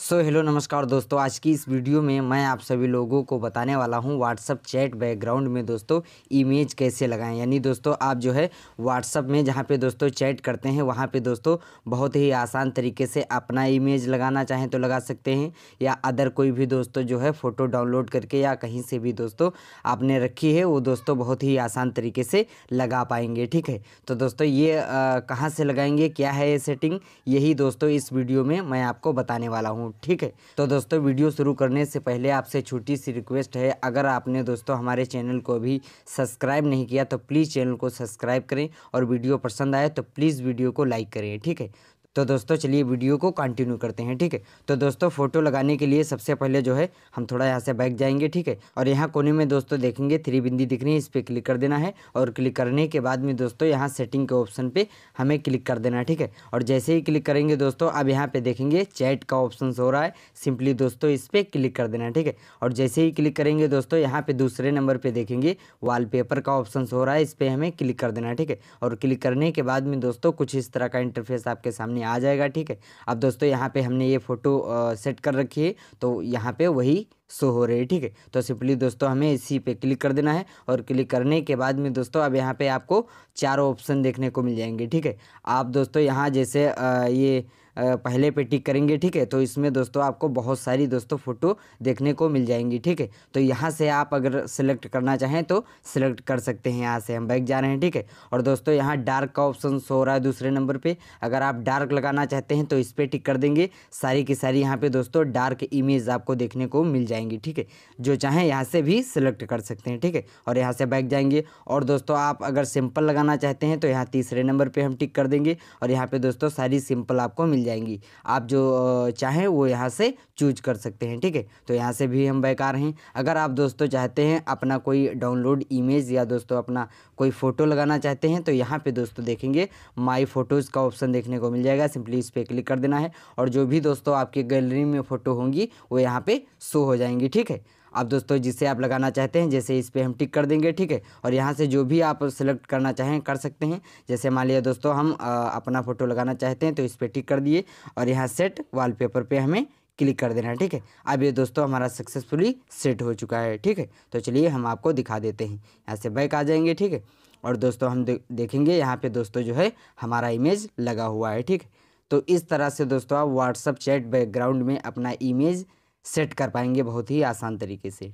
सो so, hello नमस्कार दोस्तों आज की इस वीडियो में मैं आप सभी लोगों को बताने वाला हूं व्हाट्सअप चैट बैकग्राउंड में दोस्तों इमेज कैसे लगाएं यानी दोस्तों आप जो है व्हाट्सअप में जहां पे दोस्तों चैट करते हैं वहां पे दोस्तों बहुत ही आसान तरीके से अपना इमेज लगाना चाहें तो लगा सकते हैं या अदर कोई भी दोस्तों जो है फ़ोटो डाउनलोड करके या कहीं से भी दोस्तों आपने रखी है वो दोस्तों बहुत ही आसान तरीके से लगा पाएंगे ठीक है तो दोस्तों ये कहाँ से लगाएंगे क्या है ये सेटिंग यही दोस्तों इस वीडियो में मैं आपको बताने वाला हूँ हूँ ठीक है तो दोस्तों वीडियो शुरू करने से पहले आपसे छोटी सी रिक्वेस्ट है अगर आपने दोस्तों हमारे चैनल को भी सब्सक्राइब नहीं किया तो प्लीज़ चैनल को सब्सक्राइब करें और वीडियो पसंद आए तो प्लीज़ वीडियो को लाइक करें ठीक है तो दोस्तों चलिए वीडियो को कंटिन्यू करते हैं ठीक है तो दोस्तों फोटो लगाने के लिए सबसे पहले जो है हम थोड़ा यहाँ से बैक जाएंगे ठीक है और यहाँ कोने में दोस्तों देखेंगे थ्री बिंदी दिख रही है इस पर क्लिक कर देना है और क्लिक करने के बाद में दोस्तों यहाँ सेटिंग के ऑप्शन पर हमें क्लिक कर देना ठीक है और जैसे ही क्लिक करेंगे दोस्तों अब यहाँ पर देखेंगे चैट का ऑप्शन हो रहा है सिंपली दोस्तों इस पर क्लिक कर देना ठीक है और जैसे ही क्लिक करेंगे दोस्तों यहाँ पर दूसरे नंबर पर देखेंगे वाल का ऑप्शन हो रहा है इस पर हमें क्लिक कर देना ठीक है और क्लिक करने के बाद में दोस्तों कुछ इस तरह का इंटरफेस आपके सामने में आ जाएगा ठीक है अब दोस्तों यहाँ पे हमने ये फ़ोटो सेट कर रखी है तो यहाँ पे वही शो हो रही है ठीक है तो सिंपली दोस्तों हमें इसी पे क्लिक कर देना है और क्लिक करने के बाद में दोस्तों अब यहाँ पे आपको चारों ऑप्शन देखने को मिल जाएंगे ठीक है आप दोस्तों यहाँ जैसे ये पहले पे टिक करेंगे ठीक है तो इसमें दोस्तों आपको बहुत सारी दोस्तों फ़ोटो देखने को मिल जाएंगी ठीक है तो यहाँ से आप अगर सिलेक्ट करना चाहें तो सिलेक्ट कर सकते हैं यहाँ से हम बैक जा रहे हैं ठीक है और दोस्तों यहाँ डार्क का ऑप्शन हो रहा है दूसरे नंबर पर अगर आप डार्क लगाना चाहते हैं तो इस पर टिक कर देंगे सारी की सारी यहाँ पर दोस्तों डार्क इमेज आपको देखने को मिल जाएंगी ठीक है जो चाहें यहाँ से भी सिलेक्ट कर सकते हैं ठीक है और यहाँ से बैक जाएंगे और दोस्तों आप अगर सिंपल लगाना चाहते हैं तो यहाँ तीसरे नंबर पर हम टिक कर देंगे और यहाँ पर दोस्तों सारी सिंपल आपको मिल जाएगी जाएंगी आप जो चाहें वो यहाँ से चूज कर सकते हैं ठीक है तो यहाँ से भी हम बेकार हैं अगर आप दोस्तों चाहते हैं अपना कोई डाउनलोड इमेज या दोस्तों अपना कोई फ़ोटो लगाना चाहते हैं तो यहाँ पे दोस्तों देखेंगे माई फ़ोटोज़ का ऑप्शन देखने को मिल जाएगा सिंपली इस पर क्लिक कर देना है और जो भी दोस्तों आपकी गैलरी में फ़ोटो होंगी वो यहाँ पर शो हो जाएंगी ठीक है अब दोस्तों जिसे आप लगाना चाहते हैं जैसे इस पर हम टिक कर देंगे ठीक है और यहाँ से जो भी आप सेलेक्ट करना चाहें कर सकते हैं जैसे मान लिया दोस्तों हम अपना फ़ोटो लगाना चाहते हैं तो इस पर टिक कर दिए और यहाँ सेट वॉलपेपर पे हमें क्लिक कर देना है ठीक है अब ये दोस्तों हमारा सक्सेसफुली सेट हो चुका है ठीक है तो चलिए हम आपको दिखा देते हैं यहाँ से बैक आ जाएंगे ठीक है और दोस्तों हम देखेंगे यहाँ पे दोस्तों जो है हमारा इमेज लगा हुआ है ठीक है तो इस तरह से दोस्तों आप व्हाट्सअप चैट बैकग्राउंड में अपना इमेज सेट कर पाएंगे बहुत ही आसान तरीके से